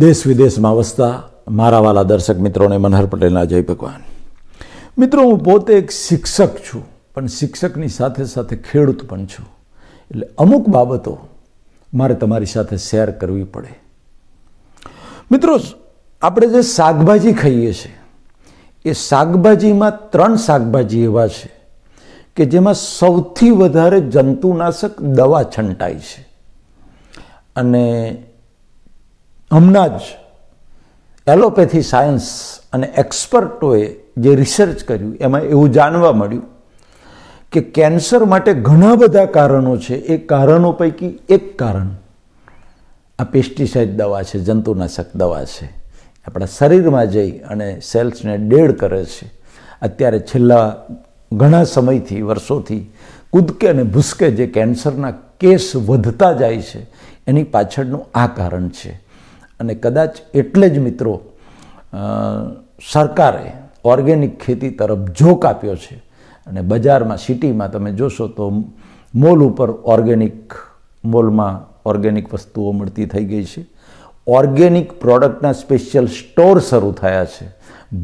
દેશ વિદેશમાં વસતા મારા વાલા દર્શક મિત્રોને મનહર પટેલના જય ભગવાન મિત્રો હું પોતે એક શિક્ષક છું પણ શિક્ષકની સાથે સાથે ખેડૂત પણ છું એટલે અમુક બાબતો મારે તમારી સાથે શેર કરવી પડે મિત્રો આપણે જે શાકભાજી ખાઈએ છીએ એ શાકભાજીમાં ત્રણ શાકભાજી એવા છે કે જેમાં સૌથી વધારે જંતુનાશક દવા છંટાય છે અને હમણાં જ એલોપેથી સાયન્સ અને એક્સપર્ટોએ જે રિસર્ચ કર્યું એમાં એવું જાણવા મળ્યું કે કેન્સર માટે ઘણા બધા કારણો છે એ કારણો પૈકી એક કારણ આ પેસ્ટિસાઇડ દવા છે જંતુનાશક દવા છે આપણા શરીરમાં જઈ અને સેલ્સને ડેડ કરે છે અત્યારે છેલ્લા ઘણા સમયથી વર્ષોથી કૂદકે અને ભૂસકે જે કેન્સરના કેસ વધતા જાય છે એની પાછળનું આ કારણ છે અને કદાચ એટલે જ મિત્રો સરકારે ઓર્ગેનિક ખેતી તરફ જોક આપ્યો છે અને બજારમાં સિટીમાં તમે જોશો તો મોલ ઉપર ઓર્ગેનિક મોલમાં ઓર્ગેનિક વસ્તુઓ મળતી થઈ ગઈ છે ઓર્ગેનિક પ્રોડક્ટના સ્પેશિયલ સ્ટોર શરૂ થયા છે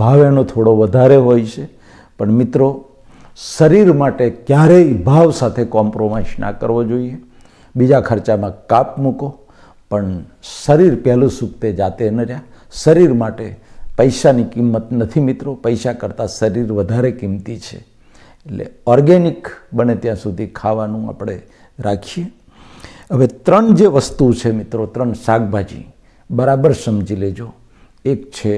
ભાવ એનો થોડો વધારે હોય છે પણ મિત્રો શરીર માટે ક્યારેય ભાવ સાથે કોમ્પ્રોમાઇઝ ના કરવો જોઈએ બીજા ખર્ચામાં કાપ મૂકો પણ શરીર પહેલું સુખ જાતે ન રહ્યા શરીર માટે પૈસાની કિંમત નથી મિત્રો પૈસા કરતાં શરીર વધારે કિંમતી છે એટલે ઓર્ગેનિક બને ત્યાં સુધી ખાવાનું આપણે રાખીએ હવે ત્રણ જે વસ્તુ છે મિત્રો ત્રણ શાકભાજી બરાબર સમજી લેજો એક છે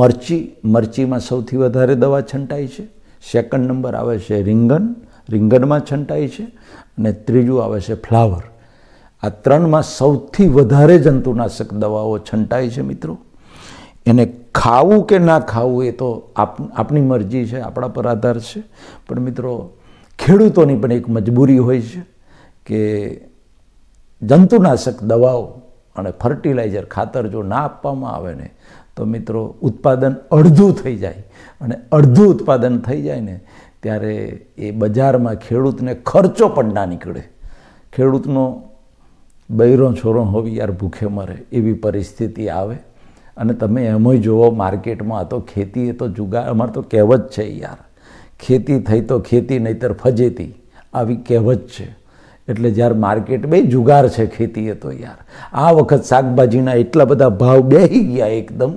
મરચી મરચીમાં સૌથી વધારે દવા છંટાય છે સેકન્ડ નંબર આવે છે રીંગણ રીંગણમાં છંટાય છે અને ત્રીજું આવે છે ફ્લાવર આ ત્રણમાં સૌથી વધારે જંતુનાશક દવાઓ છંટાય છે મિત્રો એને ખાવું કે ના ખાવું એ તો આપ આપણી મરજી છે આપણા પર આધાર છે પણ મિત્રો ખેડૂતોની પણ એક મજબૂરી હોય છે કે જંતુનાશક દવાઓ અને ફર્ટિલાઇઝર ખાતર જો ના આપવામાં આવે ને તો મિત્રો ઉત્પાદન અડધું થઈ જાય અને અડધું ઉત્પાદન થઈ જાય ને ત્યારે એ બજારમાં ખેડૂતને ખર્ચો પણ ના નીકળે ખેડૂતનો બૈરો છોરો હોવી યાર ભૂખે મરે એવી પરિસ્થિતિ આવે અને તમે એમય જુઓ માર્કેટમાં તો ખેતી એ તો જુગા અમારે તો કહેવત છે યાર ખેતી થઈ તો ખેતી નહીતર ફજેતી આવી કહેવત છે એટલે જ્યારે માર્કેટ બે જુગાર છે ખેતી એ તો યાર આ વખત શાકભાજીના એટલા બધા ભાવ બેહી ગયા એકદમ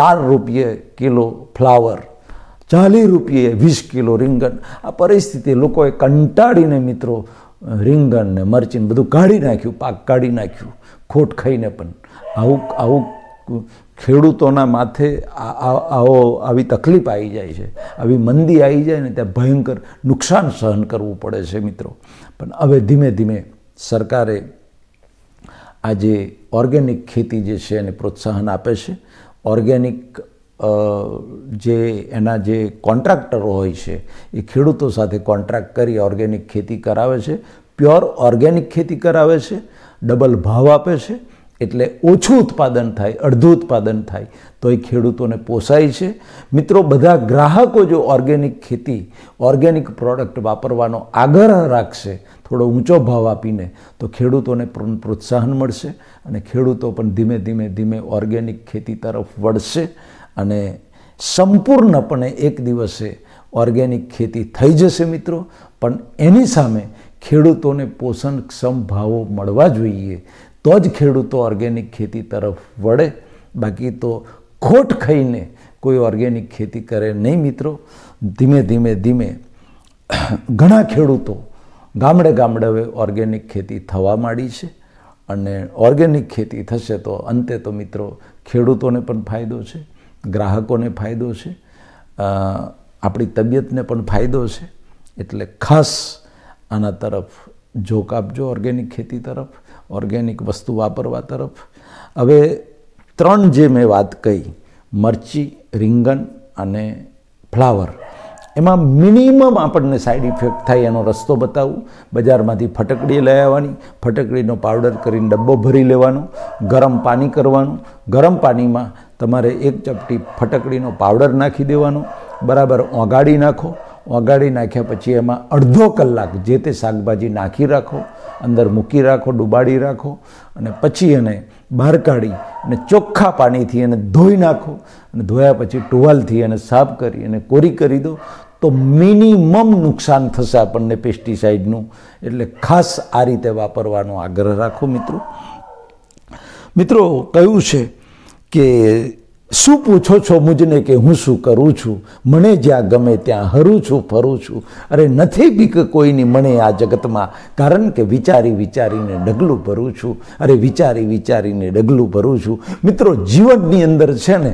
ચાર રૂપિયે કિલો ફ્લાવર ચાલીસ રૂપિયે વીસ કિલો રીંગણ આ પરિસ્થિતિ લોકોએ કંટાળીને મિત્રો રીંગણ ને મરચીને બધું કાઢી નાખ્યું પાક કાઢી નાખ્યું ખોટ ખાઈને પણ આવું આવું ખેડૂતોના માથે આવો આવી તકલીફ આવી જાય છે આવી મંદી આવી જાય ને ત્યાં ભયંકર નુકસાન સહન કરવું પડે છે મિત્રો પણ હવે ધીમે ધીમે સરકારે આ જે ઓર્ગેનિક ખેતી જે છે એને પ્રોત્સાહન આપે છે ઓર્ગેનિક જે એના જે કોન્ટ્રાક્ટરો હોય છે એ ખેડૂતો સાથે કોન્ટ્રાક્ટ કરી ઓર્ગેનિક ખેતી કરાવે છે પ્યોર ઓર્ગેનિક ખેતી કરાવે છે ડબલ ભાવ આપે છે એટલે ઓછું ઉત્પાદન થાય અડધું ઉત્પાદન થાય તો એ ખેડૂતોને પોસાય છે મિત્રો બધા ગ્રાહકો જો ઓર્ગેનિક ખેતી ઓર્ગેનિક પ્રોડક્ટ વાપરવાનો આગ્રહ રાખશે થોડો ઊંચો ભાવ આપીને તો ખેડૂતોને પ્રોત્સાહન મળશે અને ખેડૂતો પણ ધીમે ધીમે ધીમે ઓર્ગેનિક ખેતી તરફ વળશે અને સંપૂર્ણપણે એક દિવસે ઓર્ગેનિક ખેતી થઈ જશે મિત્રો પણ એની સામે ખેડૂતોને પોષણક્ષમ ભાવો મળવા જોઈએ તો જ ખેડૂતો ઓર્ગેનિક ખેતી તરફ વળે બાકી તો ખોટ ખાઈને કોઈ ઓર્ગેનિક ખેતી કરે નહીં મિત્રો ધીમે ધીમે ધીમે ઘણા ખેડૂતો ગામડે ગામડે હવે ઓર્ગેનિક ખેતી થવા માંડી છે અને ઓર્ગેનિક ખેતી થશે તો અંતે તો મિત્રો ખેડૂતોને પણ ફાયદો છે ગ્રાહકોને ફાયદો છે આપણી તબિયતને પણ ફાયદો છે એટલે ખાસ આના તરફ જોક આપજો ઓર્ગેનિક ખેતી તરફ ઓર્ગેનિક વસ્તુ વાપરવા તરફ હવે ત્રણ જે મેં વાત કહી મરચી રીંગણ અને ફ્લાવર એમાં મિનિમમ આપણને સાઈડ ઇફેક્ટ થાય એનો રસ્તો બતાવવું બજારમાંથી ફટકડી લઈ આવવાની ફટકડીનો પાવડર કરીને ડબ્બો ભરી લેવાનો ગરમ પાણી કરવાનું ગરમ પાણીમાં તમારે એક ચપટી ફટકડીનો પાવડર નાખી દેવાનો બરાબર ઓગાળી નાખો ઓગાળી નાખ્યા પછી એમાં અડધો કલાક જે તે શાકભાજી નાખી રાખો અંદર મૂકી રાખો ડુબાડી રાખો અને પછી એને બહાર કાઢી અને ચોખ્ખા પાણીથી એને ધોઈ નાખો અને ધોયા પછી ટુવાલથી એને સાફ કરી અને કોરી કરી દો તો મિનિમમ નુકસાન થશે આપણને પેસ્ટિસાઇડનું એટલે ખાસ આ રીતે વાપરવાનો આગ્રહ રાખો મિત્રો મિત્રો કહ્યું છે કે શું પૂછો છો મુજને કે હું શું કરું છું મને જ્યાં ગમે ત્યાં હરું છું ફરું છું અરે નથી બીક કોઈની મને આ જગતમાં કારણ કે વિચારી વિચારીને ડગલું ભરું છું અરે વિચારી વિચારીને ડગલું ભરું છું મિત્રો જીવનની અંદર છે ને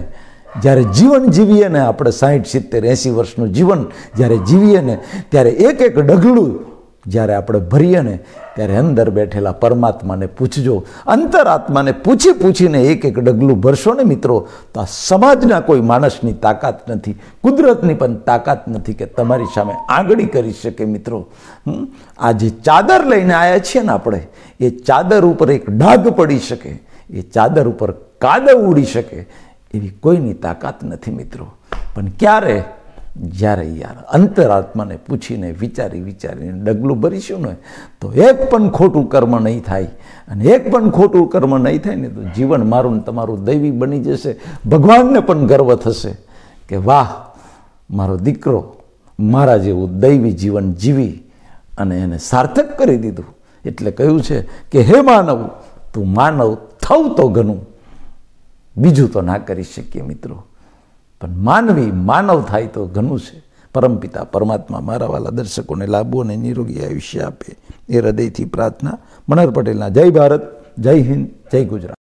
જ્યારે જીવન જીવીએ ને આપણે સાહીઠ સિત્તેર એંસી વર્ષનું જીવન જ્યારે જીવીએ ને ત્યારે એક એક ડગલું જ્યારે આપણે ભરીએ ને ત્યારે અંદર બેઠેલા પરમાત્માને પૂછજો અંતરાત્માને પૂછી પૂછીને એક એક ડગલું ભરશો ને મિત્રો તો આ સમાજના કોઈ માણસની તાકાત નથી કુદરતની પણ તાકાત નથી કે તમારી સામે આંગળી કરી શકે મિત્રો આ જે ચાદર લઈને આવ્યા છીએ ને આપણે એ ચાદર ઉપર એક ડાઘ પડી શકે એ ચાદર ઉપર કાદવ ઉડી શકે એવી કોઈની તાકાત નથી મિત્રો પણ ક્યારે જ્યારે યાર અંતરાત્માને પૂછીને વિચારી વિચારીને ડગલું ભરીશું ને તો એક પણ ખોટું કર્મ નહીં થાય અને એક પણ ખોટું કર્મ નહીં થાય ને તો જીવન મારું ને તમારું દૈવી બની જશે ભગવાનને પણ ગર્વ થશે કે વાહ મારો દીકરો મારા જેવું દૈવી જીવન જીવી અને એને સાર્થક કરી દીધું એટલે કહ્યું છે કે હે માનવ તું માનવ થવ તો ઘણું બીજું તો ના કરી શકીએ મિત્રો પણ માનવી માનવ થાય તો ઘણું છે પરમપિતા પરમાત્મા મારા વાલા દર્શકોને લાભો અને નિરોગી આયુષ્ય આપે એ હૃદયથી પ્રાર્થના મનર પટેલના જય ભારત જય હિન્દ જય ગુજરાત